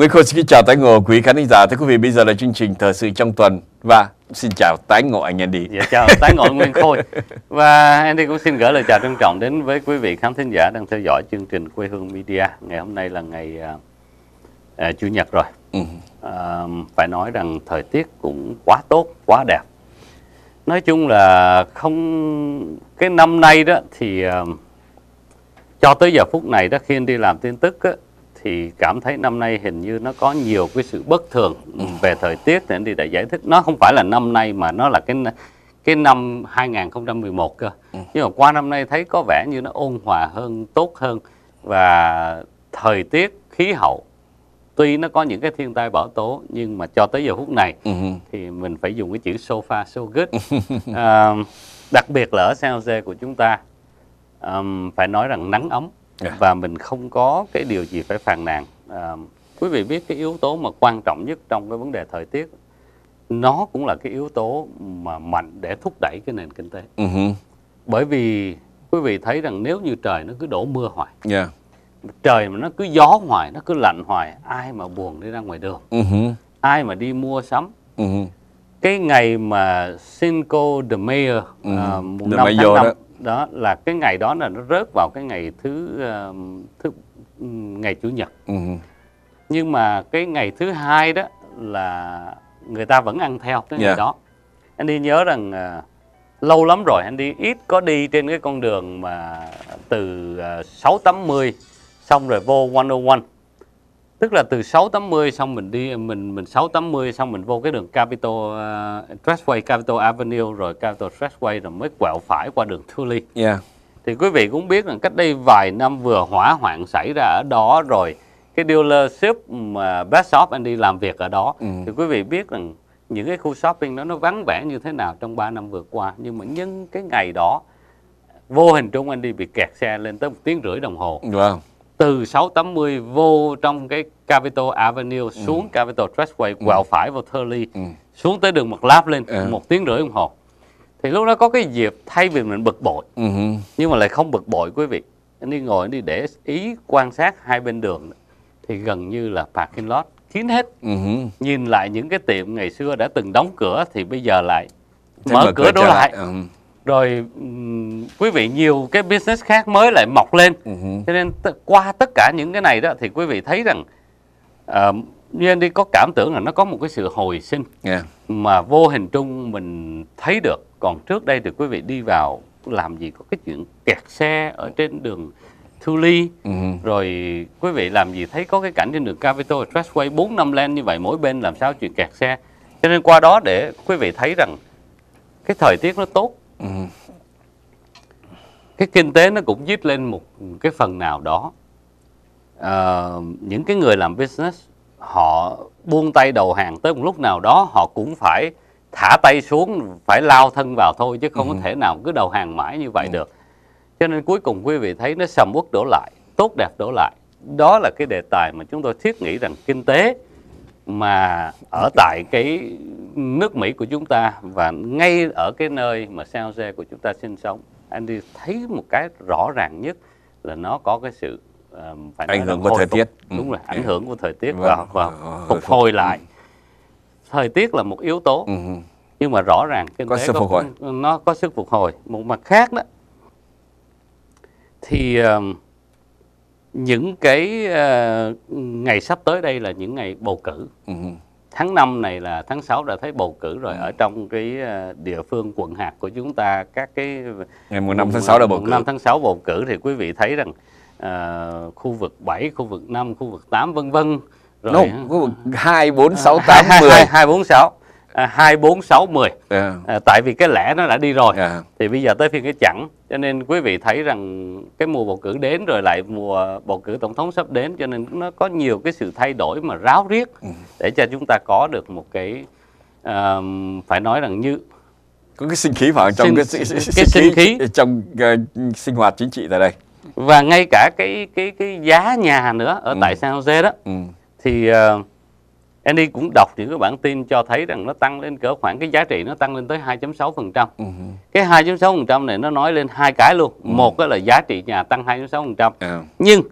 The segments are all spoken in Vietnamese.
Nguyễn Khôi xin kính chào tái ngộ quý khán giả. Thưa quý vị, bây giờ là chương trình Thời sự trong tuần và xin chào tái ngộ anh Andy. Dạ, chào tái ngộ Nguyễn Khôi. Và Andy cũng xin gửi lời chào trân trọng đến với quý vị khán thính giả đang theo dõi chương trình Quê Hương Media. Ngày hôm nay là ngày uh, Chủ nhật rồi. uh, phải nói rằng thời tiết cũng quá tốt, quá đẹp. Nói chung là không... Cái năm nay đó thì... uh, cho tới giờ phút này đó khi anh đi làm tin tức á, thì cảm thấy năm nay hình như nó có nhiều cái sự bất thường về thời tiết để đi để giải thích nó không phải là năm nay mà nó là cái cái năm 2011 cơ ừ. nhưng mà qua năm nay thấy có vẻ như nó ôn hòa hơn tốt hơn và thời tiết khí hậu tuy nó có những cái thiên tai bão tố nhưng mà cho tới giờ phút này ừ. thì mình phải dùng cái chữ sofa so good à, đặc biệt là ở CLC của chúng ta um, phải nói rằng nắng ấm Dạ. và mình không có cái điều gì phải phàn nàn à, quý vị biết cái yếu tố mà quan trọng nhất trong cái vấn đề thời tiết nó cũng là cái yếu tố mà mạnh để thúc đẩy cái nền kinh tế uh-huh. bởi vì quý vị thấy rằng nếu như trời nó cứ đổ mưa hoài yeah. Dạ. trời mà nó cứ gió hoài nó cứ lạnh hoài ai mà buồn đi ra ngoài đường uh-huh. ai mà đi mua sắm uh-huh. cái ngày mà Cinco de Mayo uh-huh. uh, mùng tháng năm đó là cái ngày đó là nó rớt vào cái ngày thứ uh, thứ ngày chủ nhật ừ. nhưng mà cái ngày thứ hai đó là người ta vẫn ăn theo cái yeah. ngày dạ. đó anh đi nhớ rằng uh, lâu lắm rồi anh đi ít có đi trên cái con đường mà từ ờ, uh, 680 xong rồi vô 101 tức là từ 680 xong mình đi mình mình 680 xong mình vô cái đường Capitol uh, Expressway Capitol Avenue rồi Capitol Expressway rồi mới quẹo phải qua đường Thule. Yeah. Thì quý vị cũng biết rằng cách đây vài năm vừa hỏa hoạn xảy ra ở đó rồi cái dealership mà Best Shop anh đi làm việc ở đó ừ. thì quý vị biết rằng những cái khu shopping đó nó vắng vẻ như thế nào trong 3 năm vừa qua nhưng mà nhân cái ngày đó vô hình trung anh đi bị kẹt xe lên tới một tiếng rưỡi đồng hồ. Wow từ 680 vô trong cái Capitol Avenue ừ. xuống ừ. Capitol Expressway ừ. quẹo ừ. phải vào Turley ừ. xuống tới đường Mật Láp lên ừ. một tiếng rưỡi đồng hồ thì lúc đó có cái dịp thay vì mình bực bội ừ. nhưng mà lại không bực bội quý vị anh đi ngồi anh đi để ý quan sát hai bên đường thì gần như là parking lot kín hết ừ. nhìn lại những cái tiệm ngày xưa đã từng đóng cửa thì bây giờ lại mở, mở cửa, cửa đổ lại ừ rồi quý vị nhiều cái business khác mới lại mọc lên ừ cho nên t- qua tất cả những cái này đó thì quý vị thấy rằng uh, như anh đi có cảm tưởng là nó có một cái sự hồi sinh yeah. Dạ. mà vô hình trung mình thấy được còn trước đây thì quý vị đi vào làm gì có cái chuyện kẹt xe ở trên đường Thu Ly uh-huh. rồi quý vị làm gì thấy có cái cảnh trên đường Capitol Expressway 4 năm len như vậy mỗi bên làm sao chuyện kẹt xe cho nên qua đó để quý vị thấy rằng cái thời tiết nó tốt cái kinh tế nó cũng giúp lên một cái phần nào đó à, những cái người làm business họ buông tay đầu hàng tới một lúc nào đó họ cũng phải thả tay xuống phải lao thân vào thôi chứ không ừ. có thể nào cứ đầu hàng mãi như vậy ừ. được cho nên cuối cùng quý vị thấy nó sầm uất đổ lại tốt đẹp đổ lại đó là cái đề tài mà chúng tôi thiết nghĩ rằng kinh tế mà ở tại cái nước Mỹ của chúng ta và ngay ở cái nơi mà San Jose của chúng ta sinh sống anh đi thấy một cái rõ ràng nhất là nó có cái sự um, phải ừ, ảnh hưởng của thời tiết đúng vâng. rồi ảnh hưởng của thời tiết và, và, phục hồi lại thời tiết là một yếu tố ừ. nhưng mà rõ ràng kinh có tế sức phục hồi. nó có sức phục hồi một mặt khác đó thì um, những cái uh, ngày sắp tới đây là những ngày bầu cử ừ. tháng 5 này là tháng 6 đã thấy bầu cử rồi ừ. ở trong cái uh, địa phương quận hạt của chúng ta các cái ngày 15 tháng 6 là bầu cử năm tháng 6 bầu cử thì quý vị thấy rằng uh, khu vực 7, khu vực 5, khu vực 8 vân vân rồi no, khu vực 2 4 6 8 10 2, 2 4 6 2 4 6 10 yeah. à, tại vì cái lẽ nó đã đi rồi yeah. Dạ. thì bây giờ tới phiên cái chẵn cho nên quý vị thấy rằng cái mùa bầu cử đến rồi lại mùa bầu cử tổng thống sắp đến cho nên nó có nhiều cái sự thay đổi mà ráo riết ừ. để cho chúng ta có được một cái uh, phải nói rằng như có cái sinh khí vào trong sinh, cái, cái, cái, cái sinh khí, khí trong uh, sinh hoạt chính trị tại đây và ngay cả cái cái cái giá nhà nữa ở ừ. tại San Jose đó ừ. thì uh, Andy cũng đọc những cái bản tin cho thấy rằng nó tăng lên cỡ khoảng cái giá trị nó tăng lên tới 2.6%. Uh ừ. Cái 2.6% này nó nói lên hai cái luôn. Uh Một đó là giá trị nhà tăng 2.6%. Uh à. Nhưng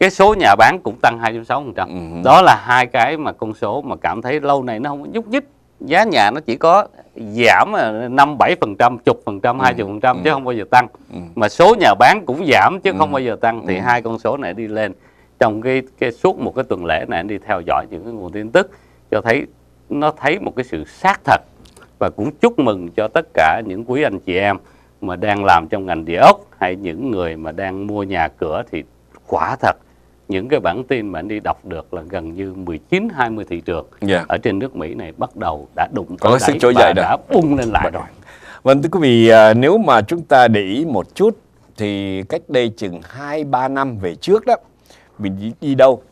cái số nhà bán cũng tăng 2.6%. Uh ừ. Đó là hai cái mà con số mà cảm thấy lâu nay nó không có nhúc nhích. Giá nhà nó chỉ có giảm 5 7%, chục phần trăm, 20 phần trăm chứ không bao giờ tăng. Uh Mà số nhà bán cũng giảm chứ uh không bao giờ tăng thì hai con số này đi lên trong cái, cái suốt một cái tuần lễ này anh đi theo dõi những cái nguồn tin tức cho thấy nó thấy một cái sự xác thật và cũng chúc mừng cho tất cả những quý anh chị em mà đang làm trong ngành địa ốc hay những người mà đang mua nhà cửa thì quả thật những cái bản tin mà anh đi đọc được là gần như 19 20 thị trường yeah. Dạ. ở trên nước Mỹ này bắt đầu đã đụng có sự trỗi dậy đã bung lên lại vâng. rồi. Vâng thưa quý vị, à, nếu mà chúng ta để ý một chút thì cách đây chừng 2 3 năm về trước đó mình đi, đi đâu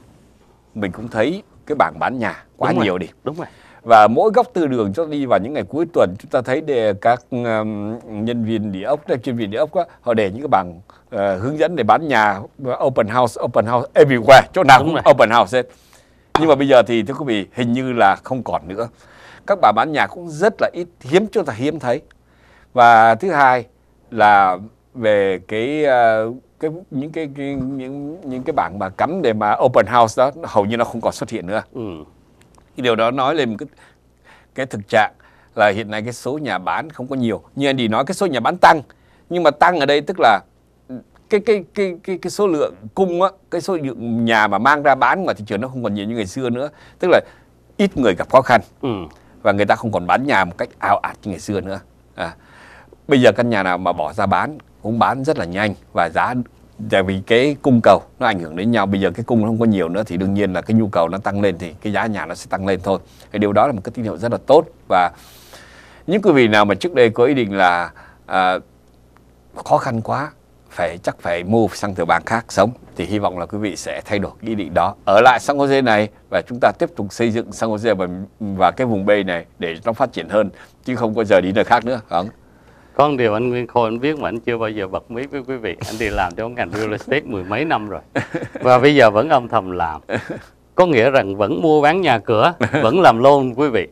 mình cũng thấy cái bảng bán nhà quá đúng nhiều rồi. đi đúng rồi và mỗi góc tư đường cho đi vào những ngày cuối tuần chúng ta thấy để các um, nhân viên địa ốc chuyên viên địa ốc đó, họ để những cái bảng uh, hướng dẫn để bán nhà open house open house everywhere chỗ nào Đúng cũng rồi. open house hết nhưng mà bây giờ thì thưa quý vị hình như là không còn nữa các bà bán nhà cũng rất là ít hiếm chúng ta hiếm thấy và thứ hai là về cái uh, cái những cái, cái những những cái bảng mà cấm để mà open house đó hầu như nó không còn xuất hiện nữa. Ừ. Cái điều đó nói lên một cái cái thực trạng là hiện nay cái số nhà bán không có nhiều. Như anh đi nói cái số nhà bán tăng nhưng mà tăng ở đây tức là cái cái cái cái cái số lượng cung á, cái số lượng nhà mà mang ra bán ngoài thị trường nó không còn nhiều như ngày xưa nữa. Tức là ít người gặp khó khăn. Ừ. Và người ta không còn bán nhà một cách ao ạt như ngày xưa nữa. À. Bây giờ căn nhà nào mà bỏ ra bán cũng bán rất là nhanh và giá tại vì cái cung cầu nó ảnh hưởng đến nhau bây giờ cái cung nó không có nhiều nữa thì đương nhiên là cái nhu cầu nó tăng lên thì cái giá nhà nó sẽ tăng lên thôi cái điều đó là một cái tín hiệu rất là tốt và những quý vị nào mà trước đây có ý định là à, khó khăn quá phải chắc phải mua sang từ bàn khác sống thì hy vọng là quý vị sẽ thay đổi ý định đó ở lại San Jose này và chúng ta tiếp tục xây dựng San Jose và, và cái vùng Bay này để nó phát triển hơn chứ không có giờ đi nơi khác nữa không có một điều anh Nguyên Khôi anh biết mà anh chưa bao giờ bật mí với quý vị anh đi làm trong ngành real estate mười mấy năm rồi và bây giờ vẫn âm thầm làm có nghĩa rằng vẫn mua bán nhà cửa vẫn làm loan quý vị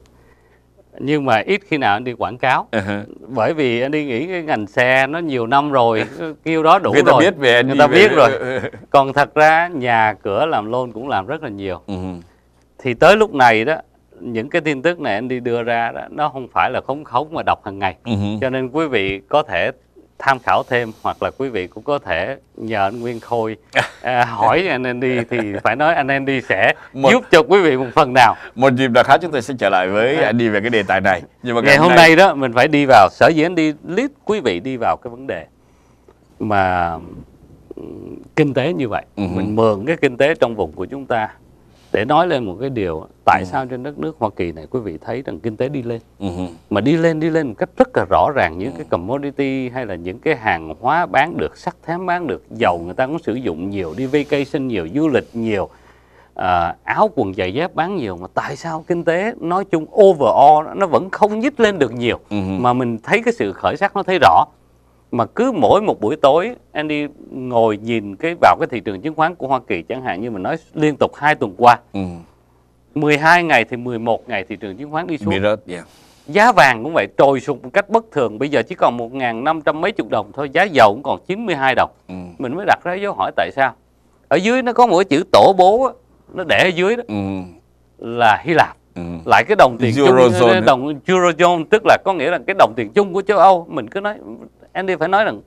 nhưng mà ít khi nào anh đi quảng cáo ờ bởi vì anh đi nghĩ cái ngành xe nó nhiều năm rồi kêu đó đủ người ta biết về người ta về... biết rồi còn thật ra nhà cửa làm loan cũng làm rất là nhiều ừ. thì tới lúc này đó những cái tin tức này anh đi đưa ra đó, nó không phải là khống khống mà đọc hàng ngày uh-huh. cho nên quý vị có thể tham khảo thêm hoặc là quý vị cũng có thể nhờ anh Nguyên Khôi à, à hỏi anh Andy thì phải nói anh Andy sẽ một, giúp cho quý vị một phần nào. Một dịp nào khác chúng tôi sẽ trở lại với anh à. đi về cái đề tài này. Nhưng mà ngày, hôm nay... đó mình phải đi vào sở dĩ anh đi lead quý vị đi vào cái vấn đề mà ừ, kinh tế như vậy. Uh-huh. Mình mượn cái kinh tế trong vùng của chúng ta để nói lên một cái điều tại ừ. sao trên đất nước Hoa Kỳ này quý vị thấy rằng kinh tế đi lên ừ. mà đi lên đi lên một cách rất là rõ ràng những ừ. cái commodity hay là những cái hàng hóa bán được sắt thép bán được dầu người ta cũng sử dụng nhiều đi vacation nhiều du lịch nhiều à, áo quần giày dép bán nhiều mà tại sao kinh tế nói chung overall nó vẫn không nhích lên được nhiều ừ. mà mình thấy cái sự khởi sắc nó thấy rõ mà cứ mỗi một buổi tối anh đi ngồi nhìn cái vào cái thị trường chứng khoán của Hoa Kỳ chẳng hạn như mình nói liên tục hai tuần qua ừ. 12 ngày thì 11 ngày thị trường chứng khoán đi xuống rớt, yeah. giá vàng cũng vậy trồi sụt một cách bất thường bây giờ chỉ còn 1.500 mấy chục đồng thôi giá dầu cũng còn 92 đồng ừ. mình mới đặt ra dấu hỏi tại sao ở dưới nó có một cái chữ tổ bố đó, nó để ở dưới đó ừ. là Hy Lạp Ừ. lại cái đồng tiền Eurozone chung đồng Eurozone tức là có nghĩa là cái đồng tiền chung của châu Âu mình cứ nói Andy phải nói rằng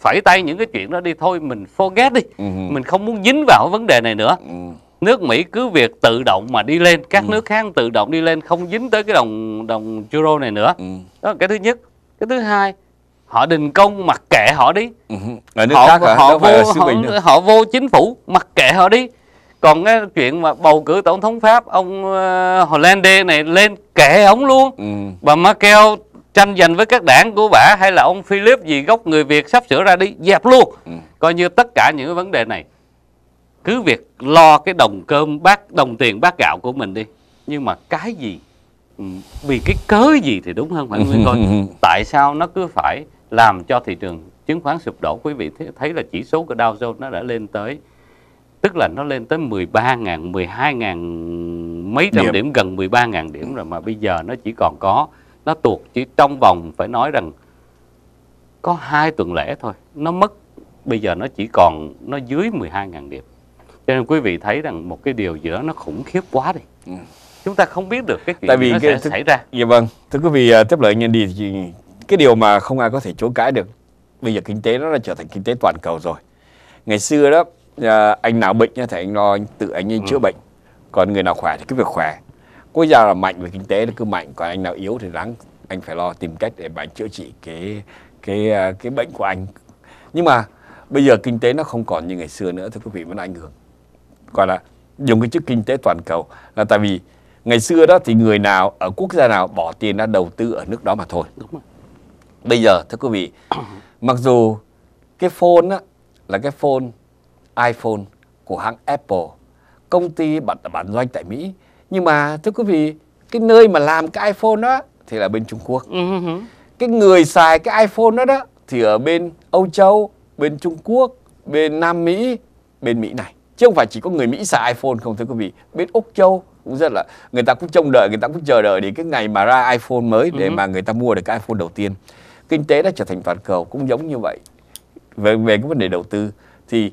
phải tay những cái chuyện đó đi thôi mình forget đi ừ. mình không muốn dính vào vấn đề này nữa ừ. nước Mỹ cứ việc tự động mà đi lên các ừ. nước khác tự động đi lên không dính tới cái đồng đồng euro này nữa ừ. đó là cái thứ nhất cái thứ hai họ đình công mặc kệ họ đi ừ. ở họ, khác hả? họ, vô, họ, họ, họ vô chính phủ mặc kệ họ đi còn cái chuyện mà bầu cử tổng thống pháp ông uh, Hollande này lên kệ ông luôn ừ. bà Merkel tranh giành với các đảng của bả hay là ông Philip gì gốc người Việt sắp sửa ra đi dẹp luôn ừ. coi như tất cả những vấn đề này cứ việc lo cái đồng cơm bát đồng tiền bát gạo của mình đi nhưng mà cái gì ừ, vì cái cớ gì thì đúng hơn phải nguyên coi tại sao nó cứ phải làm cho thị trường chứng khoán sụp đổ quý vị thấy là chỉ số của Dow Jones nó đã lên tới tức là nó lên tới 13.000 12.000 mấy trăm điểm, điểm gần 13.000 điểm rồi mà bây giờ nó chỉ còn có nó tuột chỉ trong vòng phải nói rằng có hai tuần lễ thôi nó mất bây giờ nó chỉ còn nó dưới 12.000 điểm cho nên quý vị thấy rằng một cái điều giữa nó khủng khiếp quá đi ừ. chúng ta không biết được cái chuyện tại vì nó cái, sẽ th- xảy ra dạ vâng thưa quý vị à, tiếp lời nhân đi thì cái điều mà không ai có thể chối cãi được bây giờ kinh tế nó đã trở thành kinh tế toàn cầu rồi ngày xưa đó à, anh nào bệnh thì anh lo anh tự anh ấy ừ. chữa bệnh còn người nào khỏe thì cứ việc khỏe quốc gia là mạnh về kinh tế nó cứ mạnh còn anh nào yếu thì đáng anh phải lo tìm cách để mà chữa trị cái cái à, cái bệnh của anh nhưng mà bây giờ kinh tế nó không còn như ngày xưa nữa thưa quý vị vẫn ảnh hưởng gọi là dùng cái chữ kinh tế toàn cầu là tại vì ngày xưa đó thì người nào ở quốc gia nào bỏ tiền ra đầu tư ở nước đó mà thôi bây giờ thưa quý vị mặc dù cái phone á, là cái phone iPhone của hãng Apple công ty bản bản doanh tại Mỹ nhưng mà thưa quý vị cái nơi mà làm cái iphone đó thì là bên trung quốc ừ, cái người xài cái iphone đó đó thì ở bên âu châu bên trung quốc bên nam mỹ bên mỹ này chứ không phải chỉ có người mỹ xài iphone không thưa quý vị bên úc châu cũng rất là người ta cũng trông đợi người ta cũng chờ đợi đến cái ngày mà ra iphone mới để ừ, mà người ta mua được cái iphone đầu tiên kinh tế đã trở thành toàn cầu cũng giống như vậy về về cái vấn đề đầu tư thì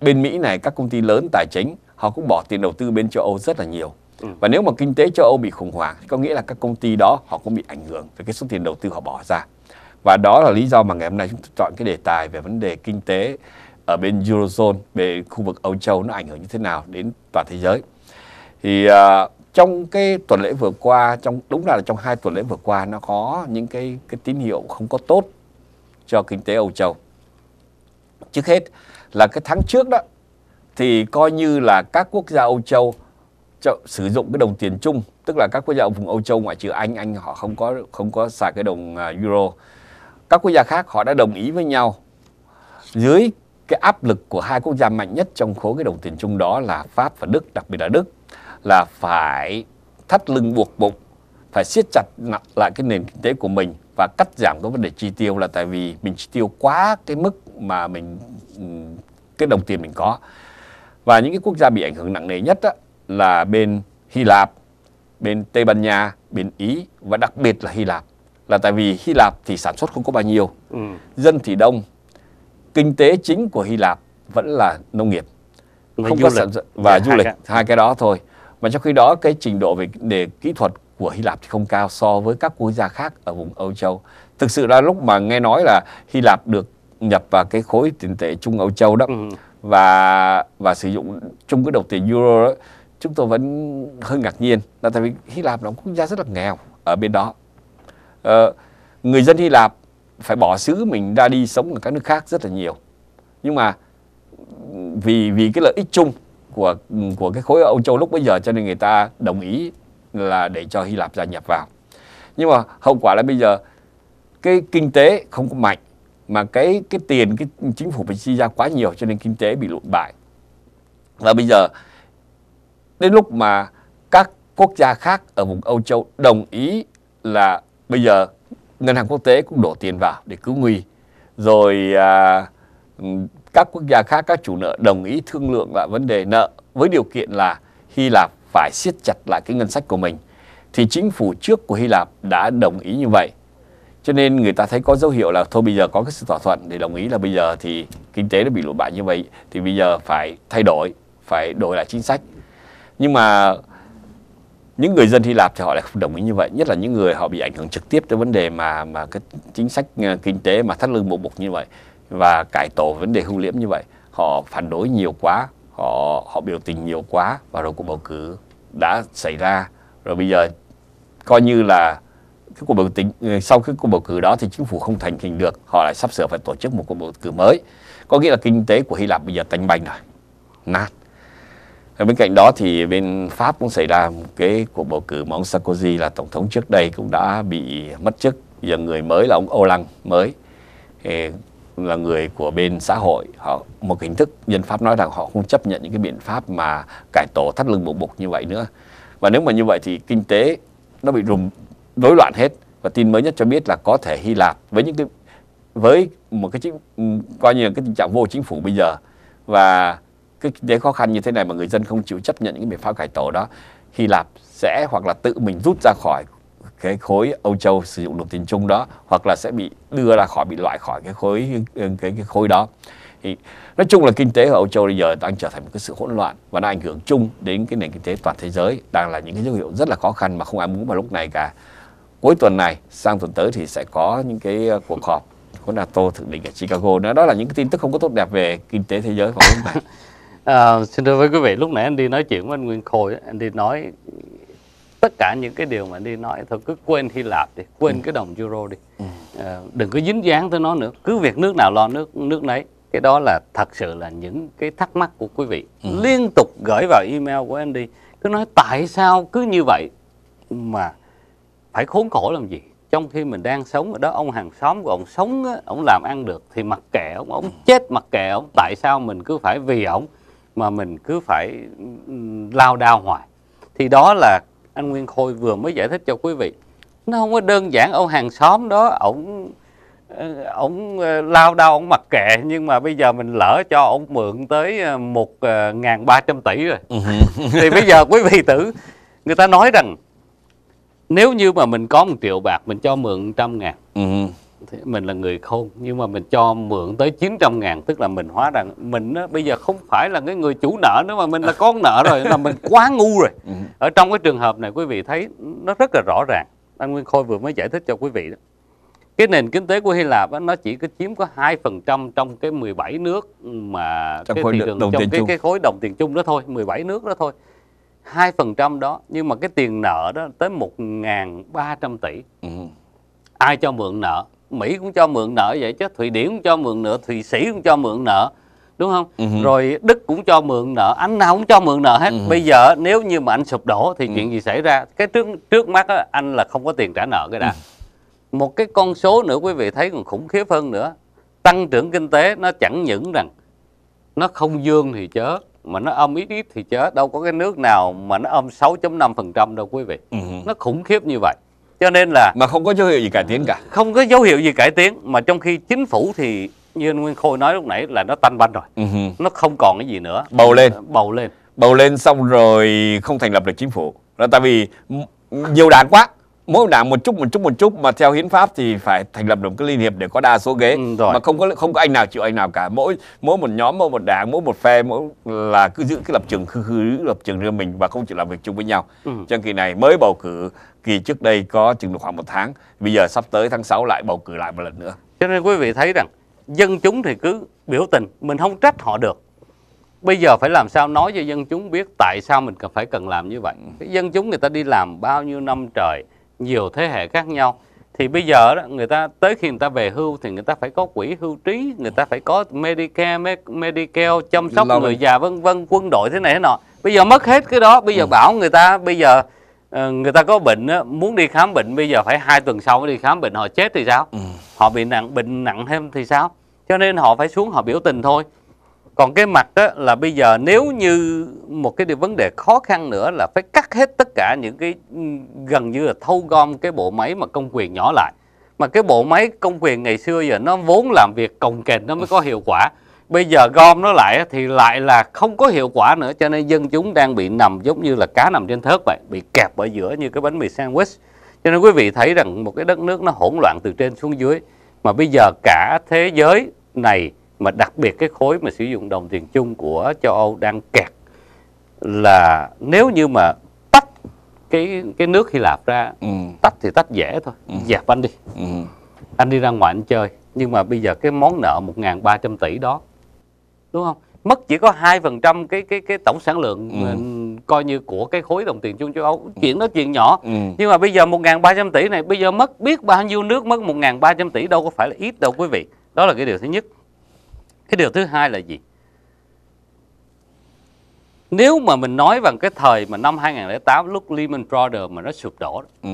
bên mỹ này các công ty lớn tài chính họ cũng bỏ tiền đầu tư bên châu âu rất là nhiều Ừ. và nếu mà kinh tế châu Âu bị khủng hoảng thì có nghĩa là các công ty đó họ cũng bị ảnh hưởng về cái số tiền đầu tư họ bỏ ra và đó là lý do mà ngày hôm nay chúng tôi chọn cái đề tài về vấn đề kinh tế ở bên eurozone về khu vực Âu Châu nó ảnh hưởng như thế nào đến toàn thế giới thì uh, trong cái tuần lễ vừa qua trong đúng là trong hai tuần lễ vừa qua nó có những cái cái tín hiệu không có tốt cho kinh tế Âu Châu trước hết là cái tháng trước đó thì coi như là các quốc gia Âu Châu chợ, sử dụng cái đồng tiền chung tức là các quốc gia ở vùng Âu Châu ngoại trừ Anh Anh họ không có không có xài cái đồng à, euro các quốc gia khác họ đã đồng ý với nhau dưới cái áp lực của hai quốc gia mạnh nhất trong khối cái đồng tiền chung đó là Pháp và Đức đặc biệt là Đức là phải thắt lưng buộc bụng phải siết chặt lại cái nền kinh tế của mình và cắt giảm cái vấn đề chi tiêu là tại vì mình chi tiêu quá cái mức mà mình ừ, cái đồng tiền mình có và những cái quốc gia bị ảnh hưởng nặng nề nhất đó, là bên Hy Lạp, bên Tây Ban Nha, bên Ý và đặc biệt là Hy Lạp. Là tại vì Hy Lạp thì sản xuất không có bao nhiêu, ừ. dân thì đông. Kinh tế chính của Hy Lạp vẫn là nông nghiệp. Và không du có lịch. sản xuất và dạ, du lịch, hai cái. hai cái đó thôi. Và trong khi đó cái trình độ về đề kỹ thuật của Hy Lạp thì không cao so với các quốc gia khác ở vùng Âu Châu. Thực sự là lúc mà nghe nói là Hy Lạp được nhập vào cái khối tiền tệ chung Âu Châu đó ừ. và và sử dụng chung cái đồng tiền euro đó chúng tôi vẫn hơi ngạc nhiên là tại vì Hy Lạp là một quốc gia rất là nghèo ở bên đó ờ, người dân Hy Lạp phải bỏ xứ mình ra đi sống ở các nước khác rất là nhiều nhưng mà vì vì cái lợi ích chung của của cái khối Âu Châu lúc bây giờ cho nên người ta đồng ý là để cho Hy Lạp gia nhập vào nhưng mà hậu quả là bây giờ cái kinh tế không có mạnh mà cái cái tiền cái chính phủ phải chi ra quá nhiều cho nên kinh tế bị lụn bại và bây giờ đến lúc mà các quốc gia khác ở vùng Âu Châu đồng ý là bây giờ ngân hàng quốc tế cũng đổ tiền vào để cứu nguy rồi à, các quốc gia khác các chủ nợ đồng ý thương lượng lại vấn đề nợ với điều kiện là Hy Lạp phải siết chặt lại cái ngân sách của mình thì chính phủ trước của Hy Lạp đã đồng ý như vậy cho nên người ta thấy có dấu hiệu là thôi bây giờ có cái sự thỏa thuận để đồng ý là bây giờ thì kinh tế nó bị lụt bại như vậy thì bây giờ phải thay đổi phải đổi lại chính sách nhưng mà những người dân Hy Lạp thì họ lại không đồng ý như vậy nhất là những người họ bị ảnh hưởng trực tiếp tới vấn đề mà mà cái chính sách ờ, kinh tế mà thắt lưng bộ bục như vậy và cải tổ vấn đề hưu liễm như vậy họ phản đối nhiều quá họ họ biểu tình nhiều quá và rồi cuộc bầu cử đã xảy ra rồi bây giờ coi như là cái cuộc bầu tình ờ, sau cái cuộc bầu cử đó thì chính phủ không thành hình được họ lại sắp sửa phải tổ chức một cuộc bầu cử mới có nghĩa là kinh tế của Hy Lạp bây giờ tanh bành rồi nát bên cạnh đó thì bên Pháp cũng xảy ra một cái cuộc bầu cử mà ông Sarkozy là tổng thống trước đây cũng đã bị mất chức. Giờ người mới là ông Hollande mới là người của bên xã hội họ một hình thức dân pháp nói rằng họ không chấp nhận những cái biện pháp mà cải tổ thắt lưng buộc bục như vậy nữa và nếu mà như vậy thì kinh tế nó bị rùng rối loạn hết và tin mới nhất cho biết là có thể Hy Lạp với những cái với một cái chính coi như là cái tình trạng vô chính phủ bây giờ và cái cái khó khăn như thế này mà người dân không chịu chấp nhận những biện pháp cải tổ đó Hy Lạp sẽ hoặc là tự mình rút ra khỏi cái khối Âu Châu sử dụng đồng tiền chung đó hoặc là sẽ bị đưa ra khỏi bị loại khỏi cái khối cái cái, khối đó thì nói chung là kinh tế ở Âu Châu bây giờ đang trở thành một cái sự hỗn loạn và nó ảnh hưởng chung đến cái nền kinh tế toàn thế giới đang là những cái dấu hiệu rất là khó khăn mà không ai muốn vào lúc này cả cuối tuần này sang tuần tới thì sẽ có những cái ờ, cuộc họp của NATO thượng đỉnh ở Chicago đó là những cái tin tức không có tốt đẹp về kinh tế thế giới vào lúc này À, xin thưa với quý vị, lúc nãy anh đi nói chuyện với anh Nguyên Khôi, anh đi nói tất cả những cái điều mà anh đi nói thôi cứ quên Hy Lạp đi, quên ừ. cái đồng euro đi, ừ. à, đừng có dính dáng tới nó nữa, cứ việc nước nào lo nước nước nấy. Cái đó là thật sự là những cái thắc mắc của quý vị ừ. liên tục gửi vào email của anh đi, cứ nói tại sao cứ như vậy mà phải khốn khổ làm gì? trong khi mình đang sống ở đó ông hàng xóm của ông sống ông làm ăn được thì mặc kệ ông ông ừ. chết mặc kệ ông tại sao mình cứ phải vì ông mà mình cứ phải lao đao hoài thì đó là anh Nguyên Khôi vừa mới giải thích cho quý vị nó không có đơn giản ông hàng xóm đó ổng ờ, ổng ờ, lao đao ổng mặc kệ nhưng mà bây giờ mình lỡ cho ổng mượn tới ờ, một ngàn ba trăm tỷ rồi ừ. thì bây giờ quý vị tử người ta nói rằng nếu như mà mình có một triệu bạc mình cho mượn trăm ngàn ừ thì mình là người khôn nhưng mà mình cho mượn tới 900 ngàn tức là mình hóa rằng mình á, bây giờ không phải là cái người chủ nợ nữa mà mình là con nợ rồi là mình quá ngu rồi ừ. ở trong cái trường hợp này quý vị thấy nó rất là rõ ràng anh Nguyên Khôi vừa mới giải thích cho quý vị đó cái nền kinh tế của Hy Lạp á, nó chỉ có chiếm có 2% trong cái 17 nước mà trong cái khối thị trường đồng trong cái, chung. cái khối đồng tiền chung đó thôi, 17 nước đó thôi. 2% đó nhưng mà cái tiền nợ đó tới 1.300 tỷ. Ừ. Ai cho mượn nợ Mỹ cũng cho mượn nợ vậy chứ Thụy Điển cũng cho mượn nợ Thụy Sĩ cũng cho mượn nợ đúng không uh-huh. rồi Đức cũng cho mượn nợ anh nào cũng cho mượn nợ hết uh-huh. bây giờ nếu như mà anh sụp đổ thì uh-huh. chuyện gì xảy ra cái trước trước mắt đó, anh là không có tiền trả nợ cái đã uh-huh. một cái con số nữa quý vị thấy còn khủng khiếp hơn nữa tăng trưởng kinh tế nó chẳng những rằng nó không dương thì chớ mà nó âm ít ít thì chớ đâu có cái nước nào mà nó âm 6.5% đâu quý vị uh-huh. nó khủng khiếp như vậy cho nên là mà không có dấu hiệu gì cải tiến cả không có dấu hiệu gì cải tiến mà trong khi chính phủ thì như nguyên khôi nói lúc nãy là nó tan banh rồi uh ừ -huh. nó không còn cái gì nữa bầu lên bầu lên bầu lên xong rồi không thành lập được chính phủ là tại vì nhiều đảng quá mỗi đảng một chút một chút một chút mà theo hiến pháp thì phải thành lập được cái liên hiệp để có đa số ghế ừ, rồi. mà không có không có anh nào chịu anh nào cả mỗi mỗi một nhóm mỗi một đảng mỗi một phe mỗi là cứ giữ cái lập trường khư khư lập trường riêng mình và không chịu làm việc chung với nhau ừ. trong kỳ này mới bầu cử kỳ trước đây có chừng khoảng một tháng bây giờ sắp tới tháng 6 lại bầu cử lại một lần nữa cho nên quý vị thấy rằng dân chúng thì cứ biểu tình mình không trách họ được bây giờ phải làm sao nói cho dân chúng biết tại sao mình cần phải cần làm như vậy ừ. dân chúng người ta đi làm bao nhiêu năm trời nhiều thế hệ khác nhau thì bây giờ đó người ta tới khi người ta về hưu thì người ta phải có quỹ hưu trí người ta phải có medicare medicare chăm sóc Lâu. người già vân vân quân đội thế này thế nọ bây giờ mất hết cái đó bây giờ ừ. bảo người ta bây giờ ờ, người ta có bệnh muốn đi khám bệnh bây giờ phải hai tuần sau mới đi khám bệnh họ chết thì sao ừ. họ bị nặng bệnh nặng thêm thì sao cho nên họ phải xuống họ biểu tình thôi còn cái mặt đó là bây giờ nếu như một cái vấn đề khó khăn nữa là phải cắt hết tất cả những cái ừ, gần như là thâu gom cái bộ máy mà công quyền nhỏ lại mà cái bộ máy công quyền ngày xưa giờ nó vốn làm việc cồng kềnh nó mới có hiệu quả bây giờ gom nó lại thì lại là không có hiệu quả nữa cho nên dân chúng đang bị nằm giống như là cá nằm trên thớt vậy bị kẹp ở giữa như cái bánh mì sandwich cho nên quý vị thấy rằng một cái đất nước nó hỗn loạn từ trên xuống dưới mà bây giờ cả thế giới này mà đặc biệt cái khối mà sử dụng đồng tiền chung của châu Âu đang kẹt là nếu như mà tách cái cái nước Hy Lạp ra ừ. tách thì tách dễ thôi ừ. dẹp anh đi ừ. anh đi ra ngoài anh chơi nhưng mà bây giờ cái món nợ 1.300 tỷ đó đúng không mất chỉ có hai phần trăm cái cái cái tổng sản lượng ừ. coi như của cái khối đồng tiền chung châu Âu ừ. chuyện đó chuyện nhỏ ừ. nhưng mà bây giờ 1.300 tỷ này bây giờ mất biết bao nhiêu nước mất 1.300 tỷ đâu có phải là ít đâu quý vị đó là cái điều thứ nhất cái điều thứ hai là gì nếu mà mình nói bằng cái thời mà năm 2008 lúc Lehman Brothers mà nó sụp đổ ừ.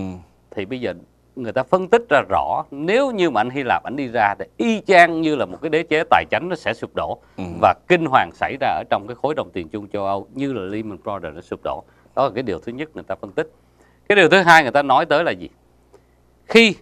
thì bây giờ người ta phân tích ra rõ nếu như mà anh Hy Lạp anh đi ra thì y chang như là một cái đế chế tài chính nó sẽ sụp đổ ừ. và kinh hoàng xảy ra ở trong cái khối đồng tiền chung châu Âu như là Lehman Brothers nó sụp đổ đó là cái điều thứ nhất người ta phân tích cái điều thứ hai người ta nói tới là gì khi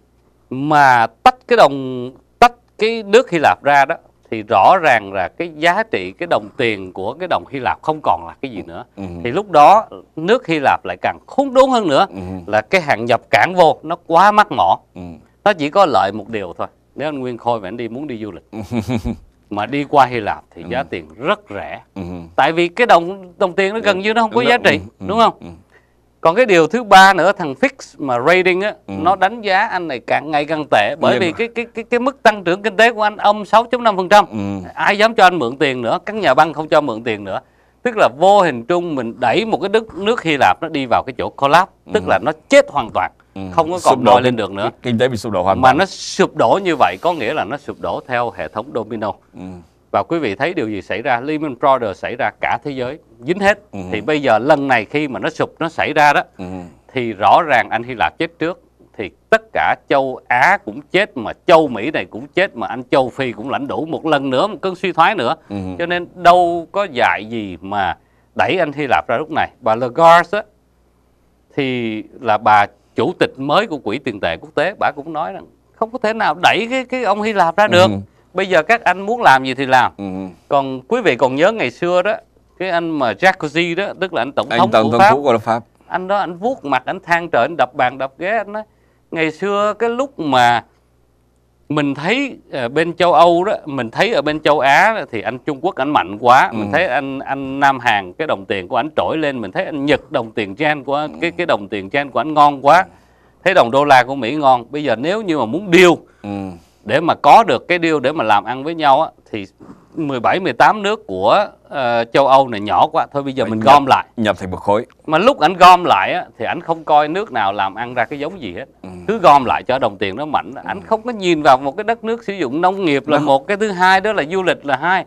mà tách cái đồng tách cái nước Hy Lạp ra đó thì rõ ràng là cái giá trị cái đồng tiền của cái đồng Hy Lạp không còn là cái gì nữa ừ. thì lúc đó nước Hy Lạp lại càng khốn đốn hơn nữa ừ. là cái hàng nhập cản vô nó quá mắc mỏ ừ. nó chỉ có lợi một điều thôi nếu anh Nguyên Khôi mà anh đi muốn đi du lịch mà đi qua Hy Lạp thì ừ. giá tiền rất rẻ ừ. tại vì cái đồng đồng tiền nó gần như nó không có giá ừ, trị đúng không còn cái điều thứ ba nữa thằng fix mà rating á ừ. nó đánh giá anh này càng ngày càng tệ bởi Nhưng vì à. cái cái cái cái mức tăng trưởng kinh tế của anh âm 6.5% ừ. ai dám cho anh mượn tiền nữa các nhà băng không cho mượn tiền nữa tức là vô hình trung mình đẩy một cái nước nước Hy Lạp nó đi vào cái chỗ collapse ừ. tức là nó chết hoàn toàn ừ. không có còn đòi lên được nữa kinh tế bị sụp đổ hoàn toàn mà nó sụp đổ như vậy có nghĩa là nó sụp đổ theo hệ thống domino ừ và quý vị thấy điều gì xảy ra Lehman Brothers xảy ra cả thế giới dính hết ừ. thì bây giờ lần này khi mà nó sụp nó xảy ra đó ừ. thì rõ ràng anh Hy Lạp chết trước thì tất cả châu Á cũng chết mà châu Mỹ này cũng chết mà anh châu Phi cũng lãnh đủ một lần nữa một cơn suy thoái nữa ừ. cho nên đâu có dạy gì mà đẩy anh Hy Lạp ra lúc này bà Lagarde á, thì là bà chủ tịch mới của quỹ tiền tệ quốc tế bà cũng nói rằng không có thể nào đẩy cái cái ông Hy Lạp ra ừ được ừ bây giờ các anh muốn làm gì thì làm ừ. còn quý vị còn nhớ ngày xưa đó cái anh mà Jacuzzi đó tức là anh tổng anh thống tổng của, pháp, của pháp anh đó anh vuốt mặt anh than trời anh đập bàn đập ghế anh nói ngày xưa cái lúc mà mình thấy ờ, bên châu Âu đó mình thấy ở bên châu Á đó, thì anh Trung Quốc anh mạnh quá ừ. mình thấy anh anh Nam Hàn cái đồng tiền của anh trỗi lên mình thấy anh Nhật đồng tiền yen của ừ. cái cái đồng tiền yen của anh ngon quá thấy đồng đô la của Mỹ ngon bây giờ nếu như mà muốn điêu ừ để mà có được cái điều để mà làm ăn với nhau á, thì 17 18 nước của uh, châu Âu này nhỏ quá thôi bây giờ mình nhập, gom lại nhập thành một khối mà lúc anh gom lại á, thì anh không coi nước nào làm ăn ra cái giống gì hết ừ. cứ gom lại cho đồng tiền nó mạnh ảnh ừ. không có nhìn vào một cái đất nước sử dụng nông nghiệp là đó. một cái thứ hai đó là du lịch là hai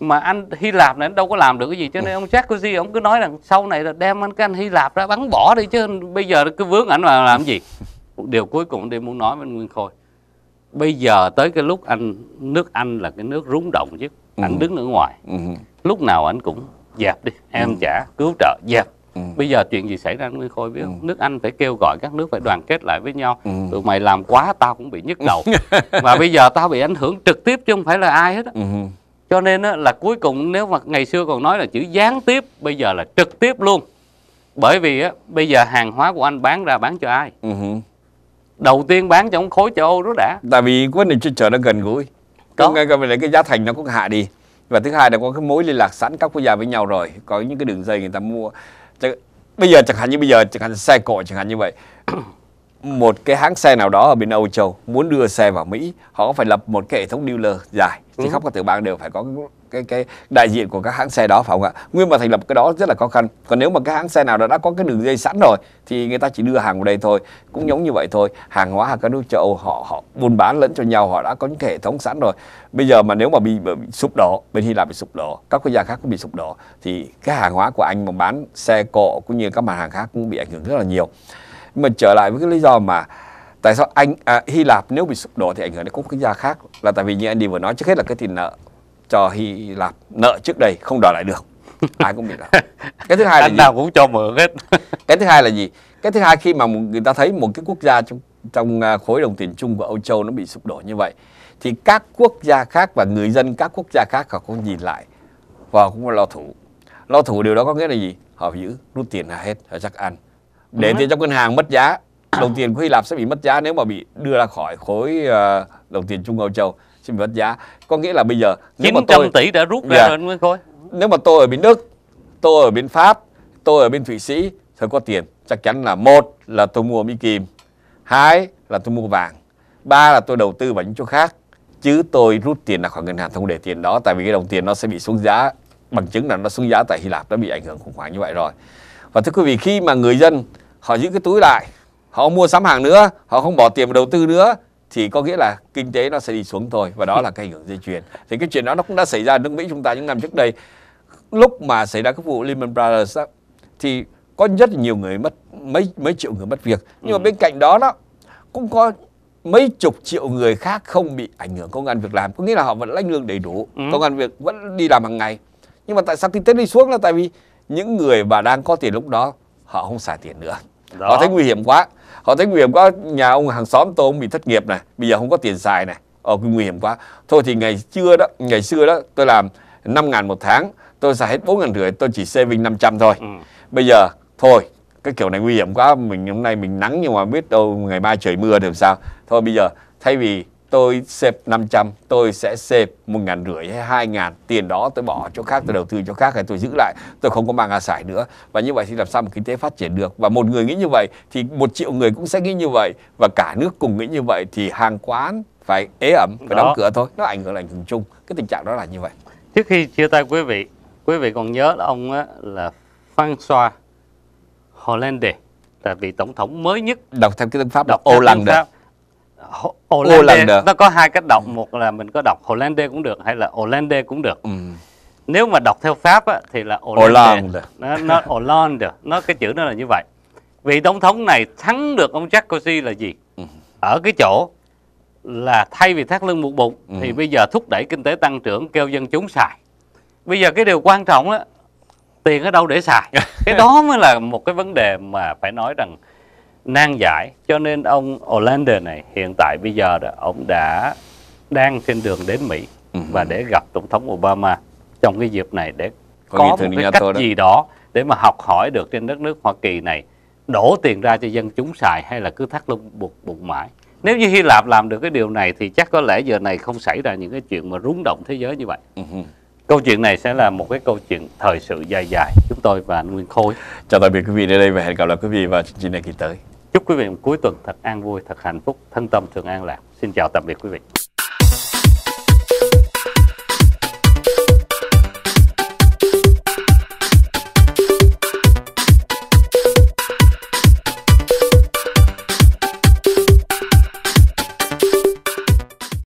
mà anh Hy Lạp này anh đâu có làm được cái gì cho nên ừ. ông Sarkozy ông cứ nói rằng sau này là đem anh cái anh Hy Lạp ra bắn bỏ đi chứ bây giờ cứ vướng ảnh vào làm gì điều cuối cùng để muốn nói với Nguyên Khôi bây giờ tới cái lúc anh nước anh là cái nước rúng động chứ ừ. anh đứng ở ngoài ừ. lúc nào anh cũng dẹp đi em ừ. trả cứu trợ dẹp Ừ. bây giờ chuyện gì xảy ra nguyên khôi biết ừ. nước anh phải kêu gọi các nước phải đoàn kết lại với nhau ừ. tụi mày làm quá tao cũng bị nhức đầu và bây giờ tao bị ảnh hưởng trực tiếp chứ không phải là ai hết ừ. cho nên á, là cuối cùng nếu mà ngày xưa còn nói là chữ gián tiếp bây giờ là trực tiếp luôn bởi vì á, bây giờ hàng hóa của anh bán ra bán cho ai ừ đầu tiên bán trong khối châu Âu rất đã tại vì cái nền chuyên trở nó gần gũi có ngay cả cái giá thành nó cũng hạ đi và thứ hai là có cái mối liên lạc sẵn các quốc gia với nhau rồi có những cái đường dây người ta mua Ch bây giờ chẳng hạn như bây giờ chẳng hạn xe cộ chẳng hạn như vậy một cái hãng xe nào đó ở bên Âu Châu muốn đưa xe vào Mỹ họ phải lập một cái hệ thống dealer dài thì ừ. khắp các tiểu bang đều phải có cái cái đại diện của các hãng xe đó phải không ạ nguyên mà thành lập cái đó rất là khó khăn còn nếu mà cái hãng xe nào đó đã có cái đường dây sẵn rồi thì người ta chỉ đưa hàng vào đây thôi cũng giống như vậy thôi hàng hóa hàng các nước châu Âu họ họ buôn bán lẫn cho nhau họ đã có những hệ thống sẵn rồi bây giờ mà nếu mà bị, bị sụp đổ bên Hy Lạp bị sụp đổ các quốc gia khác cũng bị sụp đổ thì cái hàng hóa của anh mà bán xe cộ cũng như các mặt hàng khác cũng bị ảnh hưởng rất là nhiều Nhưng mà trở lại với cái lý do mà tại sao anh à, Hy Lạp nếu bị sụp đổ thì ảnh hưởng đến các quốc gia khác là tại vì như anh đi vừa nói trước hết là cái tiền nợ cho Hy Lạp nợ trước đây không đòi lại được ai cũng bị đòi cái thứ hai là anh gì? nào cũng cho mượn hết cái thứ hai là gì cái thứ hai khi mà người ta thấy một cái quốc gia trong trong à, khối đồng tiền chung của Âu Châu nó bị sụp đổ như vậy thì các quốc gia khác và người dân các quốc gia khác họ cũng nhìn lại và cũng lo thủ lo thủ điều đó có nghĩa là gì họ giữ rút tiền ra hết họ chắc ăn để tiền trong ngân hàng mất giá đồng tiền của Hy Lạp sẽ bị mất giá nếu mà bị đưa ra khỏi khối ờ, đồng tiền chung Âu Châu sinh vật giá có nghĩa là bây giờ 900 tôi, tỷ đã rút ra yeah, dạ. rồi Nguyễn nếu mà tôi ở bên Đức tôi ở bên Pháp tôi ở bên Thụy Sĩ tôi có tiền chắc chắn là một là tôi mua Mỹ Kim hai là tôi mua vàng ba là tôi đầu tư vào những chỗ khác chứ tôi rút tiền là khỏi ngân hàng không để tiền đó tại vì cái đồng tiền nó sẽ bị xuống giá bằng chứng là nó xuống giá tại Hy Lạp đã bị ảnh hưởng khủng hoảng như vậy rồi và thưa quý vị khi mà người dân họ giữ cái túi lại họ mua sắm hàng nữa họ không bỏ tiền vào đầu tư nữa thì có nghĩa là kinh tế nó sẽ đi xuống thôi và đó ừ. là cái ảnh hưởng dây chuyền thì cái chuyện đó nó cũng đã xảy ra nước mỹ chúng ta những năm trước đây lúc mà xảy ra cái vụ Lehman Brothers đó, thì có rất nhiều người mất mấy mấy triệu người mất việc nhưng ừ. mà bên cạnh đó đó cũng có mấy chục triệu người khác không bị ảnh hưởng công ăn việc làm có nghĩa là họ vẫn lãnh lương đầy đủ ừ. công ăn việc vẫn đi làm hàng ngày nhưng mà tại sao kinh tế đi xuống là tại vì những người mà đang có tiền lúc đó họ không xài tiền nữa đó. họ thấy nguy hiểm quá họ thấy nguy hiểm quá nhà ông hàng xóm tôi ông bị thất nghiệp này bây giờ không có tiền xài này ờ nguy hiểm quá thôi thì ngày xưa đó ngày xưa đó tôi làm 5 ngàn một tháng tôi xài hết bốn ngàn rưỡi tôi chỉ saving 500 thôi ừ. bây giờ thôi cái kiểu này nguy hiểm quá mình hôm nay mình nắng nhưng mà biết đâu ngày mai trời mưa thì làm sao thôi bây giờ thay vì tôi xếp 500 tôi sẽ xếp một ngàn rưỡi hay hai ngàn tiền đó tôi bỏ chỗ khác tôi đầu tư chỗ khác hay tôi giữ lại tôi không có mang ra sải nữa và như vậy thì làm sao một kinh tế phát triển được và một người nghĩ như vậy thì một triệu người cũng sẽ nghĩ như vậy và cả nước cùng nghĩ như vậy thì hàng quán phải ế ẩm phải đó. đóng cửa thôi nó ảnh hưởng là ảnh hưởng chung cái tình trạng đó là như vậy trước khi chia tay quý vị quý vị còn nhớ là ông á, là François Hollande là vị tổng thống mới nhất đọc theo cái tiếng Pháp đọc là Hollande Hollande nó có hai cách đọc một là mình có đọc Hollande cũng được hay là Hollande cũng được ừ. nếu mà đọc theo Pháp á, thì là Hollande nó, nó Hollande nó cái chữ nó là như vậy vị tổng thống này thắng được ông Jack Sarkozy là gì ừ. ở cái chỗ là thay vì thắt lưng buộc bụng ừ. thì bây giờ thúc đẩy kinh tế tăng trưởng kêu dân chúng xài bây giờ cái điều quan trọng á tiền ở đâu để xài cái đó mới là một cái vấn đề mà phải nói rằng nan giải cho nên ông Hollander này hiện tại bây giờ là ông đã đang trên đường đến Mỹ ừ. và để gặp tổng thống Obama trong cái dịp này để có, có một cái cách đó. gì đó để mà học hỏi được trên đất nước Hoa Kỳ này đổ tiền ra cho dân chúng xài hay là cứ thắt lưng buộc bụng mãi nếu như Hy Lạp làm được cái điều này thì chắc có lẽ giờ này không xảy ra những cái chuyện mà rúng động thế giới như vậy ừ. Câu chuyện này sẽ là một cái câu chuyện thời sự dài dài. Chúng tôi và anh Nguyên Khôi. Chào tạm biệt quý vị đến đây và hẹn gặp lại quý vị vào chương trình này kỳ tới chúc quý vị một cuối tuần thật an vui thật hạnh phúc thân tâm thường an lạc xin chào tạm biệt quý vị